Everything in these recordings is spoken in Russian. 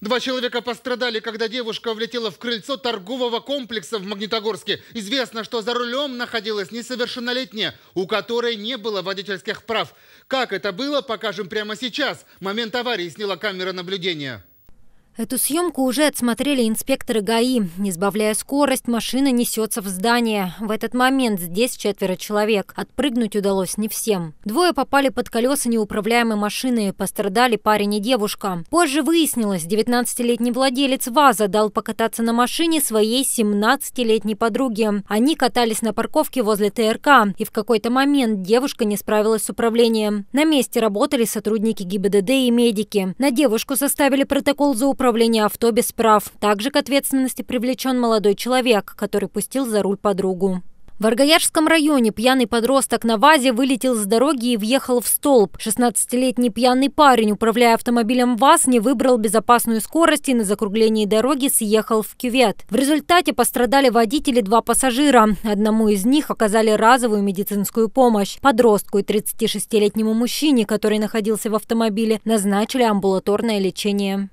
Два человека пострадали, когда девушка влетела в крыльцо торгового комплекса в Магнитогорске. Известно, что за рулем находилась несовершеннолетняя, у которой не было водительских прав. Как это было, покажем прямо сейчас. Момент аварии сняла камера наблюдения. Эту съемку уже отсмотрели инспекторы ГАИ. Не сбавляя скорость, машина несется в здание. В этот момент здесь четверо человек. Отпрыгнуть удалось не всем. Двое попали под колеса неуправляемой машины. Пострадали парень и девушка. Позже выяснилось, 19-летний владелец ВАЗа дал покататься на машине своей 17-летней подруге. Они катались на парковке возле ТРК. И в какой-то момент девушка не справилась с управлением. На месте работали сотрудники ГИБДД и медики. На девушку составили протокол за управление управления авто без прав. Также к ответственности привлечен молодой человек, который пустил за руль подругу. В Аргаярском районе пьяный подросток на ВАЗе вылетел с дороги и въехал в столб. 16-летний пьяный парень, управляя автомобилем ВАЗ, не выбрал безопасную скорость и на закруглении дороги съехал в кювет. В результате пострадали водители два пассажира. Одному из них оказали разовую медицинскую помощь. Подростку и 36-летнему мужчине, который находился в автомобиле, назначили амбулаторное лечение.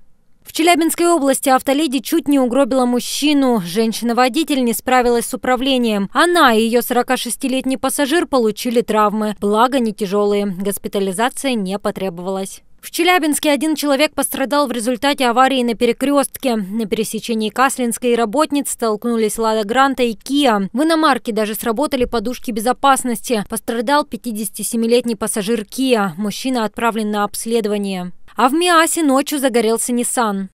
В Челябинской области автоледи чуть не угробила мужчину. Женщина-водитель не справилась с управлением. Она и ее 46-летний пассажир получили травмы. Благо, не тяжелые. Госпитализация не потребовалась. В Челябинске один человек пострадал в результате аварии на перекрестке. На пересечении Каслинской и работниц столкнулись «Лада Гранта» и «Киа». В иномарке даже сработали подушки безопасности. Пострадал 57-летний пассажир «Киа». Мужчина отправлен на обследование. А в Миасе ночью загорелся Nissan.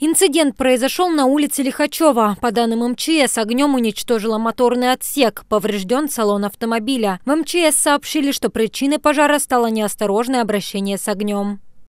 Инцидент произошел на улице Лихачева. По данным МЧС, огнем уничтожила моторный отсек, поврежден салон автомобиля. В МЧС сообщили, что причиной пожара стало неосторожное обращение с огнем.